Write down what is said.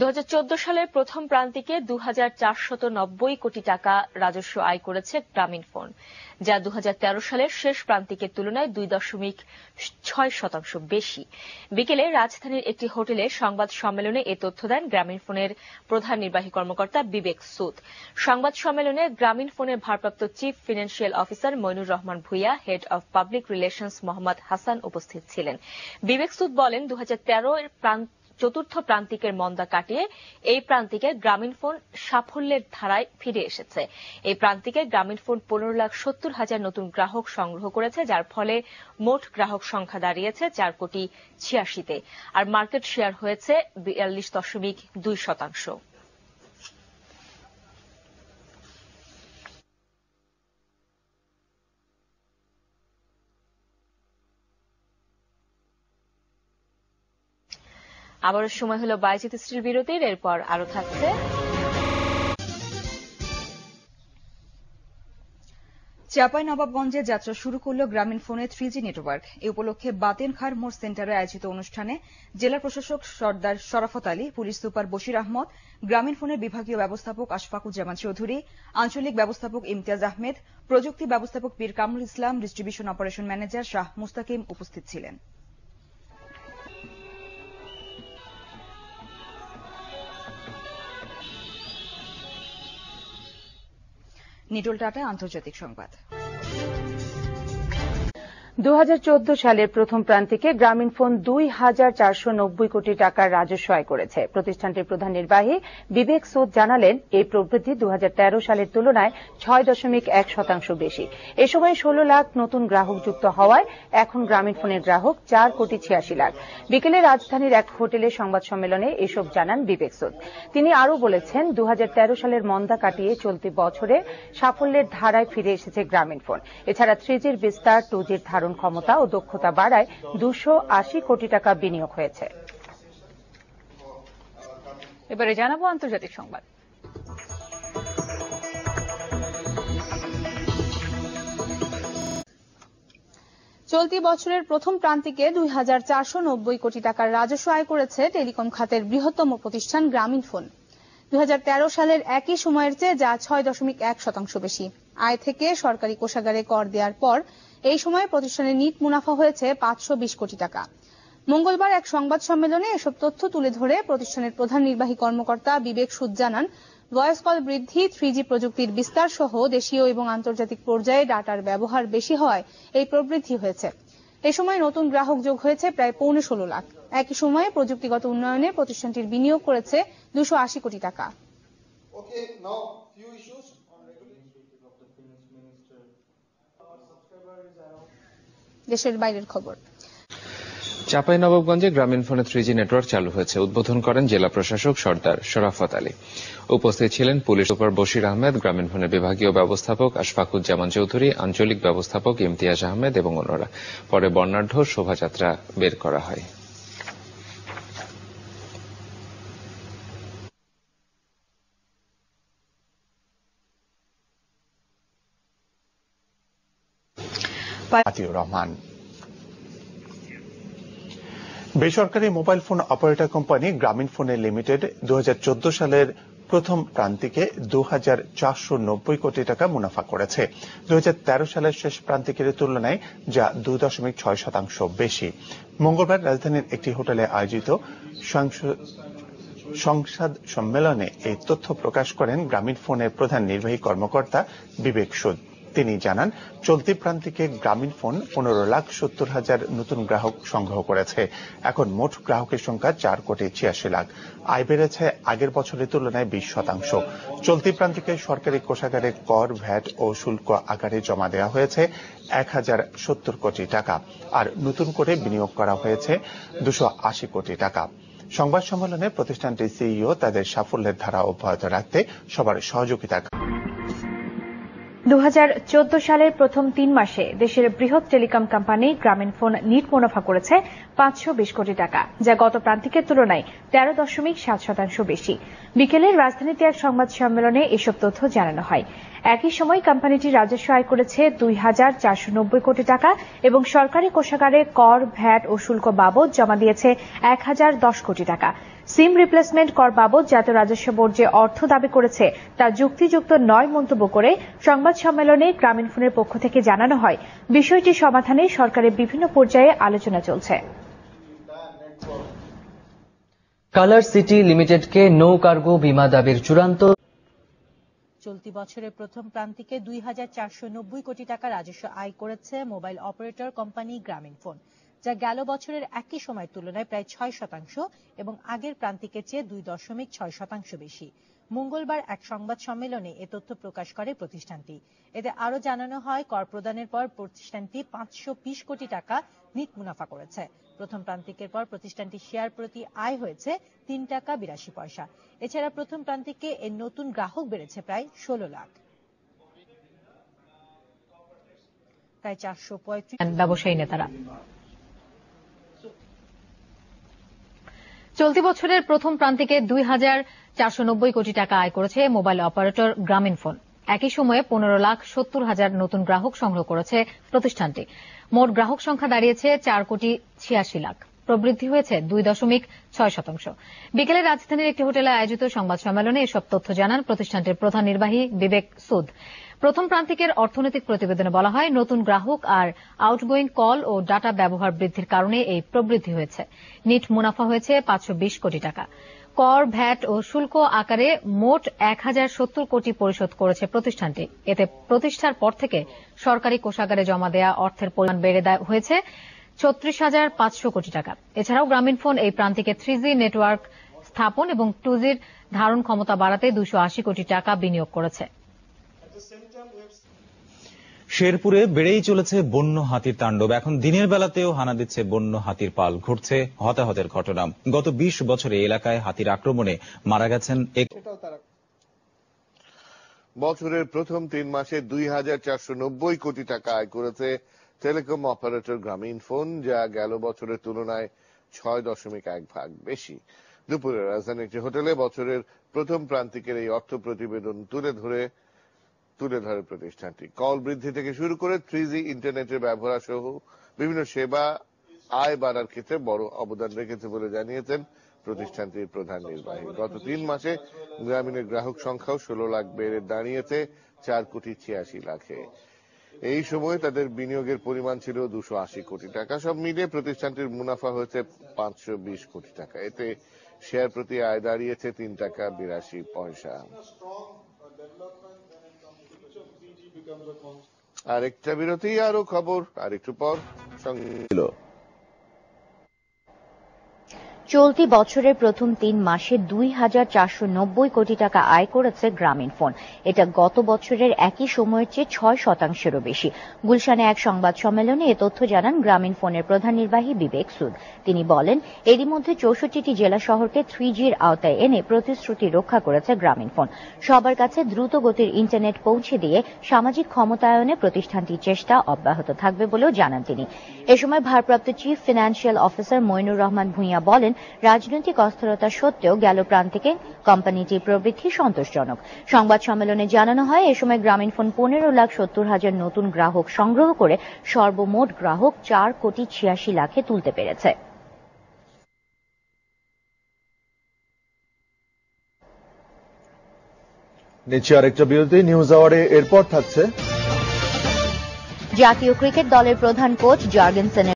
২০১৪ সালের প্রথম প্রান্তিকে দু কোটি টাকা রাজস্ব আয় করেছে গ্রামীণফোন যা দু সালের শেষ প্রান্তিকের তুলনায় দুই দশমিক ছয় শতাংশ বেশি বিকেলে রাজধানীর একটি হোটেলে সংবাদ সম্মেলনে এ তথ্য দেন গ্রামীণফোনের প্রধান নির্বাহী কর্মকর্তা বিবেক সুদ সংবাদ সম্মেলনে গ্রামীণফোনের ভারপ্রাপ্ত chief financial officer Moinur Rahman Bhuiyan head of public relations Mohammad Hasan উপস্থিত ছিলেন বিবেক সুদ বলেন দু এর প্রান্ত চতুর্থ প্রান্তিকের মন্দা কাটিয়ে এই প্রান্তিকে গ্রামীণফোন সাফল্যের ধারায় ফিরে এসেছে এই প্রান্তিকে গ্রামীণফোন পনেরো লাখ সত্তর হাজার নতুন গ্রাহক সংগ্রহ করেছে যার ফলে মোট গ্রাহক সংখ্যা দাঁড়িয়েছে চার কোটি ছিয়াশিতে আর মার্কেট শেয়ার হয়েছে বিয়াল্লিশ দশমিক দুই শতাংশ আবারও সময় হলো বাইজিত স্ত্রীর বিরতির এরপর আরো থাকছে চাপাই নবাবগঞ্জে যাত্রা শুরু করল গ্রামীণ ফোনে জি নেটওয়ার্ক এ উপলক্ষে বাতেনখার মোর সেন্টারে আয়োজিত অনুষ্ঠানে জেলা প্রশাসক সর্দার শরাফত আলী পুলিশ সুপার বশির আহমদ গ্রামীণ ফোনের বিভাগীয় ব্যবস্থাপক আশফাকুজ্জামান চৌধুরী আঞ্চলিক ব্যবস্থাপক ইমতিয়াজ আহমেদ প্রযুক্তি ব্যবস্থাপক Pir Kamrul Islam distribution operation manager Shah Mustakim উপস্থিত ছিলেন নিটল টাটা আন্তর্জাতিক সংবাদ দু সালের প্রথম প্রান্তিকে গ্রামীণফোন দুই হাজার চারশো নব্বই কোটি টাকার রাজস্ব আয় করেছে প্রতিষ্ঠানটির প্রধান নির্বাহী বিবেক সুদ জানালেন এই প্রবৃদ্ধি দু সালের তুলনায় ছয় দশমিক এক শতাংশ বেশি এ সময় ষোলো লাখ নতুন গ্রাহক যুক্ত হওয়ায় এখন গ্রামীণ ফোনের গ্রাহক চার কোটি ছিয়াশি লাখ বিকেলে রাজধানীর এক হোটেলে সংবাদ সম্মেলনে এসব জানান বিবেক সুদ তিনি আরও বলেছেন দু সালের মন্দা কাটিয়ে চলতি বছরে সাফল্যের ধারায় ফিরে এসেছে গ্রামীণ ফোন এছাড়া থ্রি বিস্তার টু জির ধারণ ধারণ ক্ষমতা ও দক্ষতা বাড়ায় দুশো কোটি টাকা বিনিয়োগ হয়েছে এবারে জানাবো আন্তর্জাতিক সংবাদ চলতি বছরের প্রথম প্রান্তিকে দুই হাজার চারশো নব্বই কোটি টাকার রাজস্ব আয় করেছে টেলিকম খাতের বৃহত্তম প্রতিষ্ঠান গ্রামীণ ফোন দুই সালের একই সময়ের চেয়ে যা ছয় দশমিক এক শতাংশ বেশি আয় থেকে সরকারি কোষাগারে কর দেওয়ার পর এই সময়ে প্রতিষ্ঠানের নিট মুনাফা হয়েছে পাঁচশো কোটি টাকা মঙ্গলবার এক সংবাদ সম্মেলনে এসব তথ্য তুলে ধরে প্রতিষ্ঠানের প্রধান নির্বাহী কর্মকর্তা বিবেক সুদ জানান ভয়েস কল বৃদ্ধি থ্রি প্রযুক্তির বিস্তার সহ দেশীয় এবং আন্তর্জাতিক পর্যায়ে ডাটার ব্যবহার বেশি হয় এই প্রবৃদ্ধি হয়েছে এ সময় নতুন গ্রাহক যোগ হয়েছে প্রায় পৌনে ষোলো লাখ একই সময়ে প্রযুক্তিগত উন্নয়নে প্রতিষ্ঠানটির বিনিয়োগ করেছে দুশো আশি কোটি টাকা দেশের বাইরের খবর চাপাই নবাবগঞ্জে গ্রামীণ ফোনে থ্রি নেটওয়ার্ক চালু হয়েছে উদ্বোধন করেন জেলা প্রশাসক সর্দার শরাফত আলী উপস্থিত ছিলেন পুলিশ সুপার বশির আহমেদ গ্রামীণ ফোনের বিভাগীয় ব্যবস্থাপক আশফাকুজ্জামান চৌধুরী আঞ্চলিক ব্যবস্থাপক ইমতিয়াজ আহমেদ এবং অন্যরা পরে বর্ণাঢ্য শোভাযাত্রা বের করা হয় আতিউর রহমান বেসরকারি মোবাইল ফোন অপারেটর কোম্পানি গ্রামীণ ফোনে লিমিটেড দু সালের প্রথম প্রান্তিকে দু কোটি টাকা মুনাফা করেছে দু সালের শেষ প্রান্তিকের তুলনায় যা দু দশমিক ছয় শতাংশ বেশি মঙ্গলবার রাজধানীর একটি হোটেলে আয়োজিত সংসদ সম্মেলনে এই তথ্য প্রকাশ করেন গ্রামীণ ফোনের প্রধান নির্বাহী কর্মকর্তা বিবেক সুদ তিনি জানান চলতি প্রান্তিকে গ্রামীণ ফোন পনেরো লাখ সত্তর হাজার নতুন গ্রাহক সংগ্রহ করেছে এখন মোট গ্রাহকের সংখ্যা চার কোটি ছিয়াশি লাখ আয় বেড়েছে আগের বছরের তুলনায় বিশ শতাংশ চলতি প্রান্তিকে সরকারি কোষাগারে কর ভ্যাট ও শুল্ক আকারে জমা দেওয়া হয়েছে এক হাজার সত্তর কোটি টাকা আর নতুন করে বিনিয়োগ করা হয়েছে দুশো আশি কোটি টাকা সংবাদ সম্মেলনে প্রতিষ্ঠানটির সিইও তাদের সাফল্যের ধারা অব্যাহত রাখতে সবার সহযোগিতা দু সালের প্রথম তিন মাসে দেশের বৃহৎ টেলিকম কোম্পানি ফোন নিট মুনাফা করেছে পাঁচশো বিশ কোটি টাকা যা গত প্রান্তিকের তুলনায় তেরো দশমিক সাত শতাংশ বেশি বিকেলে রাজধানীতে এক সংবাদ সম্মেলনে এসব তথ্য জানানো হয় একই সময় কোম্পানিটি রাজস্ব আয় করেছে দুই হাজার চারশো নব্বই কোটি টাকা এবং সরকারি কোষাগারে কর ভ্যাট ও শুল্ক বাবদ জমা দিয়েছে এক হাজার দশ কোটি টাকা সিম রিপ্লেসমেন্ট কর বাবদ জাতীয় রাজস্ব বোর্ড যে অর্থ দাবি করেছে তা যুক্তিযুক্ত নয় মন্তব্য করে সংবাদ সম্মেলনে গ্রামীণ ফোনের পক্ষ থেকে জানানো হয় বিষয়টি সমাধানে সরকারের বিভিন্ন পর্যায়ে আলোচনা চলছে কালার সিটি লিমিটেডকে নৌ কার্গো বিমা দাবির চূড়ান্ত চলতি বছরের প্রথম প্রান্তিকে দুই কোটি টাকা রাজস্ব আয় করেছে mobile operator company Grameenphone যা গেল বছরের একই সময়ের তুলনায় প্রায় ছয় শতাংশ এবং আগের প্রান্তিকের চেয়ে দুই দশমিক ছয় শতাংশ বেশি মঙ্গলবার এক সংবাদ সম্মেলনে এ তথ্য প্রকাশ করে প্রতিষ্ঠানটি এতে আরও জানানো হয় কর প্রদানের পর প্রতিষ্ঠানটি পাঁচশো কোটি টাকা নিট মুনাফা করেছে প্রথম প্রান্তিকের পর প্রতিষ্ঠানটি শেয়ার প্রতি আয় হয়েছে তিন টাকা বিরাশি পয়সা এছাড়া প্রথম প্রান্তিকে এর নতুন গ্রাহক বেড়েছে প্রায় ১৬ লাখ প্রায় চারশো পঁয়ত্রিশ ব্যবসায়ী নেতারা চলতি বছরের প্রথম প্রান্তিকে দুই হাজার চারশো নব্বই কোটি টাকা আয় করেছে মোবাইল অপারেটর গ্রামীণ ফোন একই সময়ে পনেরো লাখ সত্তর হাজার নতুন গ্রাহক সংগ্রহ করেছে প্রতিষ্ঠানটি মোট গ্রাহক সংখ্যা দাঁড়িয়েছে চার কোটি ছিয়াশি লাখ প্রবৃদ্ধি হয়েছে দুই দশমিক ছয় শতাংশ বিকেলে রাজধানীর একটি হোটেলে আয়োজিত সংবাদ সম্মেলনে এসব তথ্য জানান প্রতিষ্ঠানটির প্রধান নির্বাহী বিবেক সুদ প্রথম প্রান্তিকের অর্থনৈতিক প্রতিবেদনে বলা হয় নতুন গ্রাহক আর আউটগোয়িং কল ও ডাটা ব্যবহার বৃদ্ধির কারণে এই প্রবৃদ্ধি হয়েছে নিট মুনাফা হয়েছে পাঁচশো বিশ কোটি টাকা কর ভ্যাট ও শুল্ক আকারে মোট এক হাজার সত্তর কোটি পরিশোধ করেছে প্রতিষ্ঠানটি এতে প্রতিষ্ঠার পর থেকে সরকারি কোষাগারে জমা দেয়া অর্থের পরিমাণ বেড়ে হয়েছে ছত্রিশ হাজার পাঁচশো কোটি টাকা এছাড়াও গ্রামীণ ফোন এই প্রান্তিকে থ্রি নেটওয়ার্ক স্থাপন এবং টু জির ধারণ ক্ষমতা বাড়াতে দুশো আশি কোটি টাকা বিনিয়োগ করেছে শেরপুরে বেড়েই চলেছে বন্য হাতির তাণ্ডব এখন দিনের বেলাতেও হানা দিচ্ছে বন্য হাতির পাল ঘটছে হতাহতের ঘটনা গত ২০ বছরে এলাকায় হাতির আক্রমণে মারা গেছেন বছরের প্রথম তিন মাসে দুই কোটি টাকা আয় করেছে টেলিকম অপারেটর গ্রামীণফোন যা গেল বছরের তুলনায় ছয় দশমিক এক ভাগ বেশি দুপুরে রাজধানীর একটি হোটেলে বছরের প্রথম প্রান্তিকের এই অর্থ প্রতিবেদন তুলে ধরে তুলে ধরে প্রতিষ্ঠানটি কল বৃদ্ধি থেকে শুরু করে থ্রি জি ইন্টারনেটের ব্যবহার সহ বিভিন্ন সেবা আয় বাড়ার ক্ষেত্রে বড় অবদান রেখেছে বলে জানিয়েছেন প্রতিষ্ঠানটির প্রধান নির্বাহী গত তিন মাসে গ্রামীণের গ্রাহক সংখ্যাও ষোলো লাখ বেড়ে দাঁড়িয়েছে চার কোটি ছিয়াশি লাখে এই সময়ে তাদের বিনিয়োগের পরিমাণ ছিল দুশো কোটি টাকা সব মিলিয়ে প্রতিষ্ঠানটির মুনাফা হয়েছে পাঁচশো কোটি টাকা এতে শেয়ার প্রতি আয় দাঁড়িয়েছে তিন টাকা বিরাশি পয়সা আরেকটা বিরতি আরো খবর আর একটু পর সঙ্গে চলতি বছরের প্রথম তিন মাসে দুই হাজার চারশো নব্বই কোটি টাকা আয় করেছে গ্রামীণ ফোন এটা গত বছরের একই সময়ের চেয়ে ছয় শতাংশেরও বেশি গুলশানে এক সংবাদ সম্মেলনে এ তথ্য জানান গ্রামীণ ফোনের প্রধান নির্বাহী বিবেক সুদ তিনি বলেন এরই মধ্যে চৌষট্টিটি জেলা শহরকে থ্রি জির আওতায় এনে প্রতিশ্রুতি রক্ষা করেছে গ্রামীণ ফোন সবার কাছে দ্রুত গতির ইন্টারনেট পৌঁছে দিয়ে সামাজিক ক্ষমতায়নে প্রতিষ্ঠানটির চেষ্টা অব্যাহত থাকবে বলেও জানান তিনি এ সময় ভারপ্রাপ্ত chief financial officer Moinur Rahman Bhuiyan বলেন রাজনৈতিক অস্থিরতা সত্ত্বেও গেল প্রান্তিকে কোম্পানিটির প্রবৃদ্ধি সন্তোষজনক সংবাদ সম্মেলনে জানানো হয় এ সময় গ্রামীণফোন পনেরো লাখ সত্তর হাজার নতুন গ্রাহক সংগ্রহ করে সর্বমোট গ্রাহক চার কোটি ছিয়াশি লাখে তুলতে পেরেছে নিচে আরেকটা বিরতি নিউজ আওয়ারে এরপর থাকছে জাতীয় ক্রিকেট দলের প্রধান কোচ জার্গেনসেনের